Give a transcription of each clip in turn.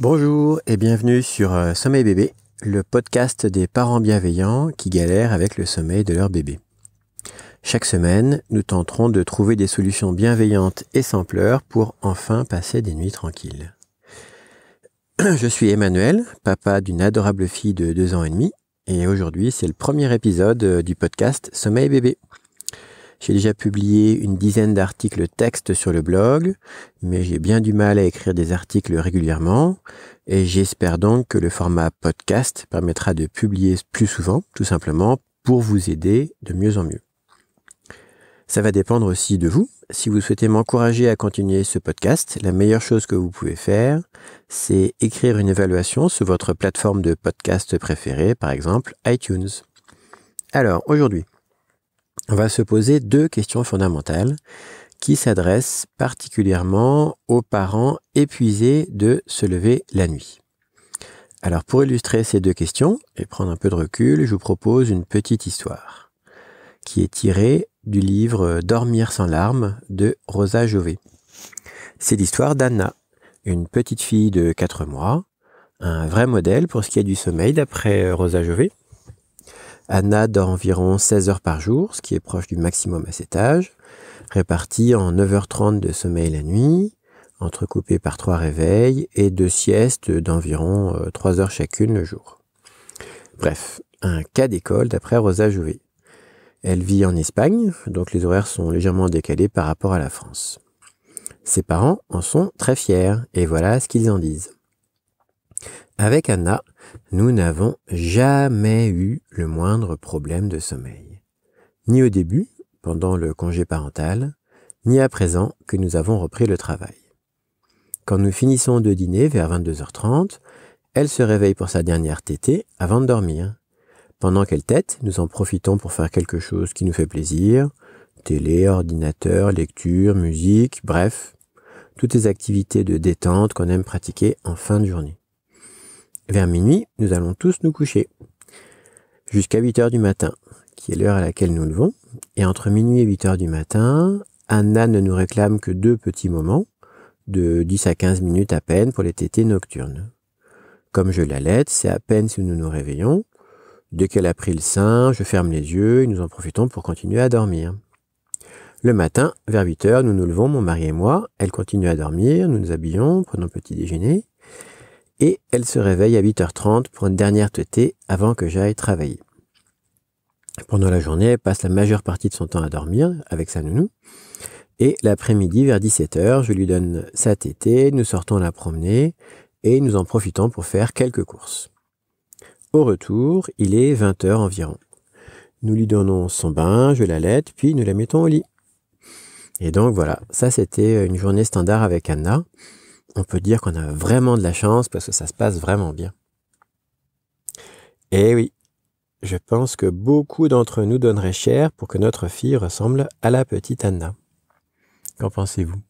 Bonjour et bienvenue sur euh, Sommeil bébé, le podcast des parents bienveillants qui galèrent avec le sommeil de leur bébé. Chaque semaine, nous tenterons de trouver des solutions bienveillantes et sans pleurs pour enfin passer des nuits tranquilles. Je suis Emmanuel, papa d'une adorable fille de deux ans et demi, et aujourd'hui c'est le premier épisode euh, du podcast Sommeil bébé. J'ai déjà publié une dizaine d'articles textes sur le blog, mais j'ai bien du mal à écrire des articles régulièrement et j'espère donc que le format podcast permettra de publier plus souvent, tout simplement, pour vous aider de mieux en mieux. Ça va dépendre aussi de vous. Si vous souhaitez m'encourager à continuer ce podcast, la meilleure chose que vous pouvez faire, c'est écrire une évaluation sur votre plateforme de podcast préférée, par exemple iTunes. Alors, aujourd'hui, on va se poser deux questions fondamentales qui s'adressent particulièrement aux parents épuisés de se lever la nuit. Alors pour illustrer ces deux questions et prendre un peu de recul, je vous propose une petite histoire qui est tirée du livre Dormir sans larmes de Rosa Jové. C'est l'histoire d'Anna, une petite fille de 4 mois, un vrai modèle pour ce qui est du sommeil d'après Rosa Jové, Anna dort environ 16 heures par jour, ce qui est proche du maximum à cet âge, réparti en 9h30 de sommeil la nuit, entrecoupée par trois réveils et deux siestes d'environ 3 euh, heures chacune le jour. Bref, un cas d'école d'après Rosa Jouvet. Elle vit en Espagne, donc les horaires sont légèrement décalés par rapport à la France. Ses parents en sont très fiers, et voilà ce qu'ils en disent. Avec Anna, nous n'avons jamais eu le moindre problème de sommeil. Ni au début, pendant le congé parental, ni à présent que nous avons repris le travail. Quand nous finissons de dîner vers 22h30, elle se réveille pour sa dernière tétée avant de dormir. Pendant qu'elle tète, nous en profitons pour faire quelque chose qui nous fait plaisir, télé, ordinateur, lecture, musique, bref, toutes les activités de détente qu'on aime pratiquer en fin de journée. Vers minuit, nous allons tous nous coucher. Jusqu'à 8 heures du matin, qui est l'heure à laquelle nous levons. Et entre minuit et 8 heures du matin, Anna ne nous réclame que deux petits moments, de 10 à 15 minutes à peine pour les tétés nocturnes. Comme je la l'allaite, c'est à peine si nous nous réveillons. Dès qu'elle a pris le sein, je ferme les yeux et nous en profitons pour continuer à dormir. Le matin, vers 8 heures, nous nous levons, mon mari et moi. Elle continue à dormir, nous nous habillons, prenons petit déjeuner et elle se réveille à 8h30 pour une dernière tétée avant que j'aille travailler. Pendant la journée, elle passe la majeure partie de son temps à dormir avec sa nounou. Et l'après-midi, vers 17h, je lui donne sa tétée, nous sortons la promener et nous en profitons pour faire quelques courses. Au retour, il est 20h environ. Nous lui donnons son bain, je la lèche puis nous la mettons au lit. Et donc voilà, ça c'était une journée standard avec Anna on peut dire qu'on a vraiment de la chance parce que ça se passe vraiment bien. Et eh oui, je pense que beaucoup d'entre nous donneraient cher pour que notre fille ressemble à la petite Anna. Qu'en pensez-vous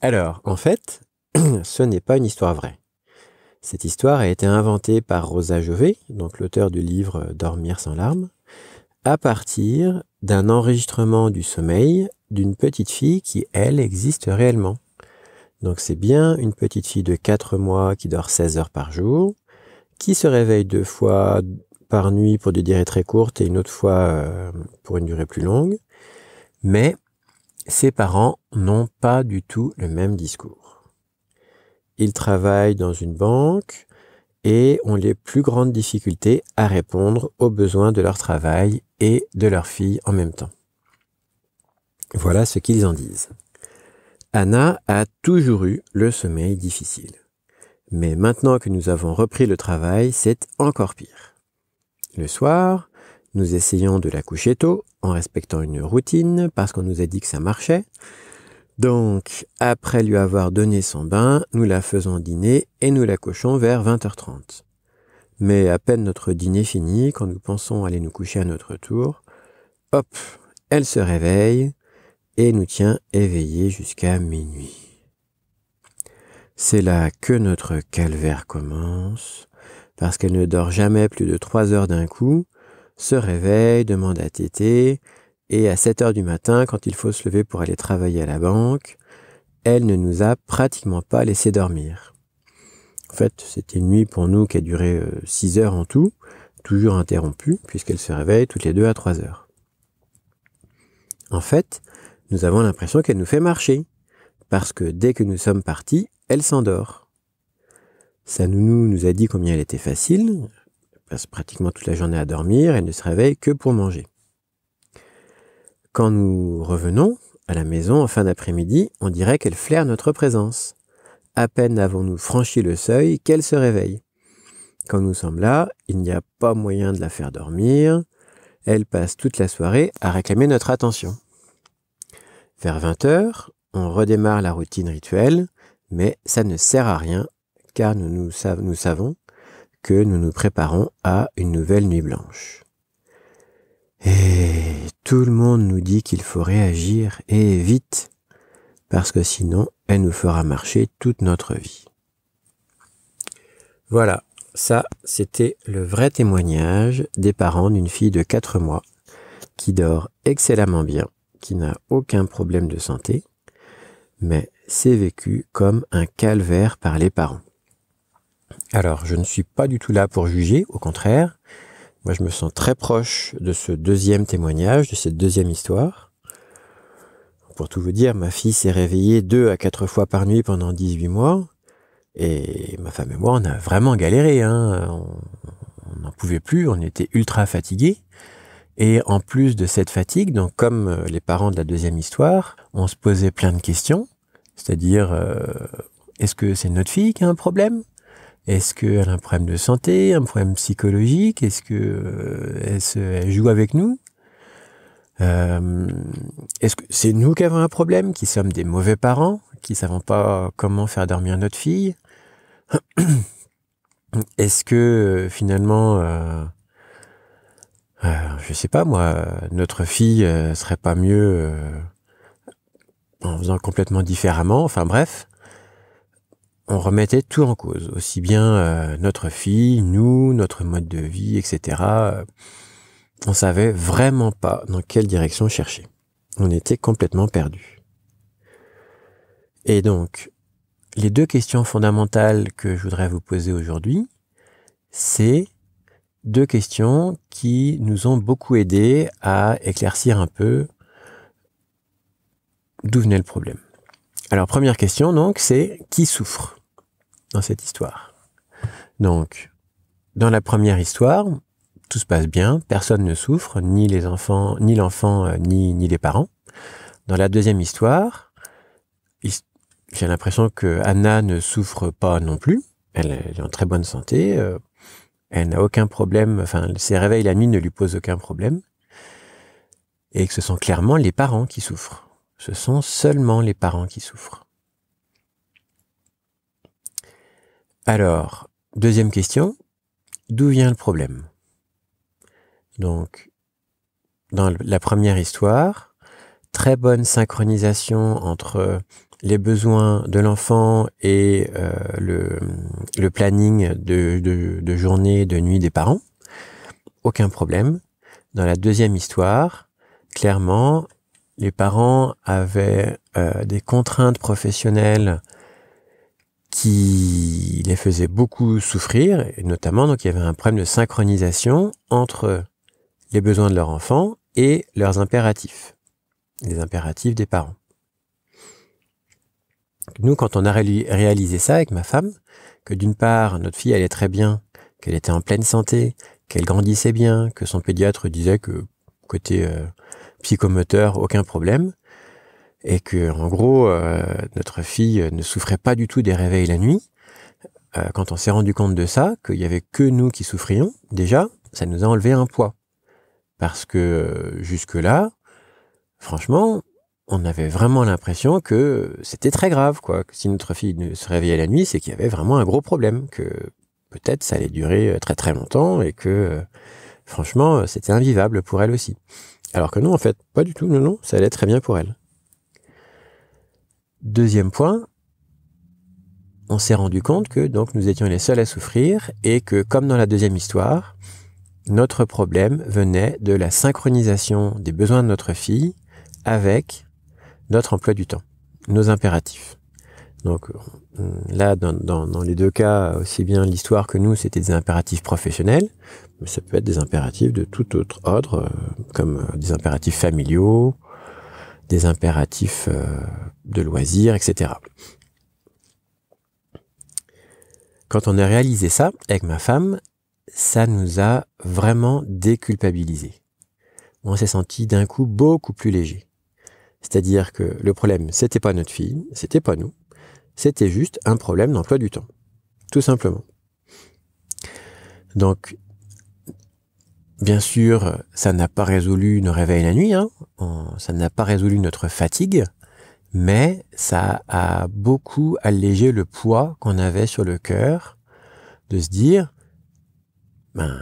Alors, en fait, ce n'est pas une histoire vraie. Cette histoire a été inventée par Rosa Jovet, donc l'auteur du livre Dormir sans larmes, à partir d'un enregistrement du sommeil d'une petite fille qui, elle, existe réellement. Donc c'est bien une petite fille de 4 mois qui dort 16 heures par jour, qui se réveille deux fois par nuit pour des durées très courtes et une autre fois euh, pour une durée plus longue, mais ses parents n'ont pas du tout le même discours. Ils travaillent dans une banque et ont les plus grandes difficultés à répondre aux besoins de leur travail et de leur fille en même temps. Voilà ce qu'ils en disent. Anna a toujours eu le sommeil difficile. Mais maintenant que nous avons repris le travail, c'est encore pire. Le soir, nous essayons de la coucher tôt en respectant une routine parce qu'on nous a dit que ça marchait. Donc, après lui avoir donné son bain, nous la faisons dîner et nous la couchons vers 20h30. Mais à peine notre dîner fini, quand nous pensons aller nous coucher à notre tour, hop, elle se réveille, et nous tient éveillés jusqu'à minuit. C'est là que notre calvaire commence, parce qu'elle ne dort jamais plus de trois heures d'un coup, se réveille, demande à téter, et à 7 heures du matin, quand il faut se lever pour aller travailler à la banque, elle ne nous a pratiquement pas laissé dormir. En fait, c'était une nuit pour nous qui a duré 6 euh, heures en tout, toujours interrompue, puisqu'elle se réveille toutes les deux à 3 heures. En fait, nous avons l'impression qu'elle nous fait marcher, parce que dès que nous sommes partis, elle s'endort. Sa nounou nous a dit combien elle était facile, elle passe pratiquement toute la journée à dormir, elle ne se réveille que pour manger. Quand nous revenons à la maison en fin d'après-midi, on dirait qu'elle flaire notre présence. À peine avons-nous franchi le seuil qu'elle se réveille. Quand nous sommes là, il n'y a pas moyen de la faire dormir. Elle passe toute la soirée à réclamer notre attention. Vers 20h, on redémarre la routine rituelle, mais ça ne sert à rien car nous, nous, savons que nous nous préparons à une nouvelle nuit blanche. Et tout le monde nous dit qu'il faut réagir et vite, parce que sinon elle nous fera marcher toute notre vie. Voilà, ça c'était le vrai témoignage des parents d'une fille de 4 mois qui dort excellemment bien qui n'a aucun problème de santé, mais c'est vécu comme un calvaire par les parents. Alors, je ne suis pas du tout là pour juger, au contraire. Moi, je me sens très proche de ce deuxième témoignage, de cette deuxième histoire. Pour tout vous dire, ma fille s'est réveillée deux à quatre fois par nuit pendant 18 mois. Et ma femme et moi, on a vraiment galéré. Hein. On n'en pouvait plus, on était ultra fatigués. Et en plus de cette fatigue, donc comme euh, les parents de la deuxième histoire, on se posait plein de questions, c'est-à-dire euh, est-ce que c'est notre fille qui a un problème Est-ce qu'elle a un problème de santé, un problème psychologique Est-ce que euh, elle, joue avec nous euh, Est-ce que c'est nous qui avons un problème, qui sommes des mauvais parents, qui savons pas comment faire dormir notre fille Est-ce que finalement je euh, je sais pas moi, notre fille euh, serait pas mieux euh, en faisant complètement différemment. Enfin bref, on remettait tout en cause, aussi bien notre fille, nous, notre mode de vie, etc. on savait vraiment pas dans quelle direction chercher. On était complètement perdu. Et donc, les deux questions fondamentales que je voudrais vous poser aujourd'hui, c'est deux questions qui nous ont beaucoup aidé à éclaircir un peu d'où venait le problème. Alors, première question, donc, c'est qui souffre dans cette histoire Donc, dans la première histoire, tout se passe bien, personne ne souffre, ni les enfants, ni l'enfant, euh, ni, ni les parents. Dans la deuxième histoire, j'ai l'impression que Anna ne souffre pas non plus. Elle est en très bonne santé, euh, elle n'a aucun problème, enfin, ses réveils la nuit ne lui posent aucun problème, et que ce sont clairement les parents qui souffrent. Ce sont seulement les parents qui souffrent. Alors, deuxième question, d'où vient le problème Donc, dans la première histoire, très bonne synchronisation entre euh, les besoins de l'enfant et euh, le, planning de, journée, de nuit des parents. Aucun problème. Dans la deuxième histoire, clairement, les parents avaient euh, des contraintes professionnelles qui les faisaient beaucoup souffrir, et notamment donc il y avait un problème de synchronisation entre les besoins de leur enfant et leurs impératifs les impératifs des parents. Nous, quand on a réalisé ça avec ma femme, que d'une part, notre fille allait très bien, qu'elle était en pleine santé, qu'elle grandissait bien, que son pédiatre disait que côté euh, psychomoteur, aucun problème, et que en gros, euh, notre fille ne souffrait pas du tout des réveils la nuit, euh, quand on s'est rendu compte de ça, qu'il n'y avait que nous qui souffrions, déjà, ça nous a enlevé un poids. Parce que jusque-là, franchement, on avait vraiment l'impression que c'était très grave, quoi. Que si notre fille se réveillait la nuit, c'est qu'il y avait vraiment un gros problème, que peut-être ça allait durer euh, très très longtemps et que, euh, franchement, euh, c'était invivable pour elle aussi. Alors que non, en fait, pas du tout, non, non, ça allait très bien pour elle. Deuxième point, on s'est rendu compte que donc nous étions les seuls à souffrir et que, comme dans la deuxième histoire, notre problème venait de la synchronisation des besoins de notre fille avec notre emploi du temps, nos impératifs. Donc là, dans, les deux cas, aussi bien l'histoire que nous, c'était des impératifs professionnels, mais ça peut être des impératifs de tout autre ordre, euh, comme euh, des impératifs familiaux, des impératifs euh, de loisirs, etc. Quand on a réalisé ça avec ma femme, ça nous a vraiment déculpabilisés. On s'est senti d'un coup beaucoup plus léger. C'est-à-dire que le problème, c'était pas notre fille, c'était pas nous, c'était juste un problème d'emploi du temps. Tout simplement. Donc, bien sûr, ça n'a pas résolu nos réveils la nuit, hein, ça n'a pas résolu notre fatigue, mais ça a beaucoup allégé le poids qu'on avait sur le cœur de se dire, ben,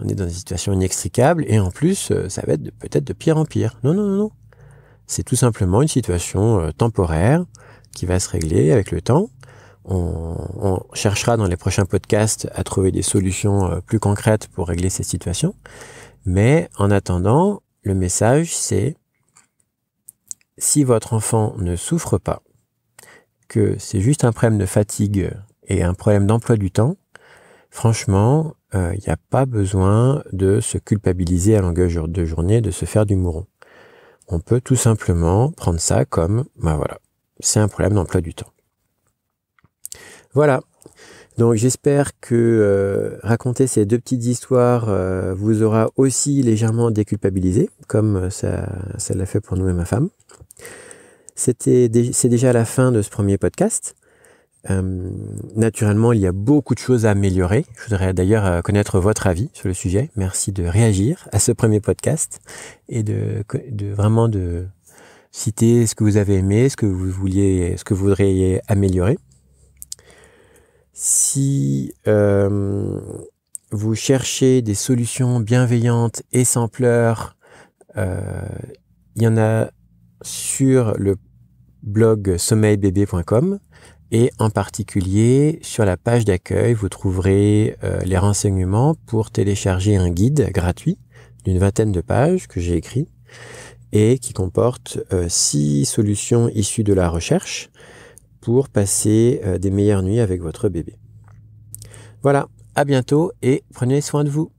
on est dans une situation inextricable et en plus, ça va être peut-être de pire en pire. Non, non, non, non. C'est tout simplement une situation euh, temporaire qui va se régler avec le temps. On, cherchera dans les prochains podcasts à trouver des solutions euh, plus concrètes pour régler ces situations. Mais en attendant, le message, c'est si votre enfant ne souffre pas, que c'est juste un problème de fatigue et un problème d'emploi du temps, franchement, euh, il n'y a pas besoin de se culpabiliser à longueur de journée, de se faire du mouron on peut tout simplement prendre ça comme, ben voilà, c'est un problème d'emploi du temps. Voilà. Donc j'espère que euh, raconter ces deux petites histoires euh, vous aura aussi légèrement déculpabilisé, comme euh, ça, ça l'a fait pour nous et ma femme. C'était, c'est déjà la fin de ce premier podcast. Euh, naturellement, il y a beaucoup de choses à améliorer. Je voudrais d'ailleurs euh, connaître votre avis sur le sujet. Merci de réagir à ce premier podcast et de, vraiment de citer ce que vous avez aimé, ce que vous vouliez, ce que vous voudriez améliorer. Si euh, vous cherchez des solutions bienveillantes et sans pleurs, euh, il y en a sur le blog sommeilbébé.com. Et en particulier, sur la page d'accueil, vous trouverez euh, les renseignements pour télécharger un guide gratuit d'une vingtaine de pages que j'ai écrit et qui comporte euh, six solutions issues de la recherche pour passer euh, des meilleures nuits avec votre bébé. Voilà, à bientôt et prenez soin de vous.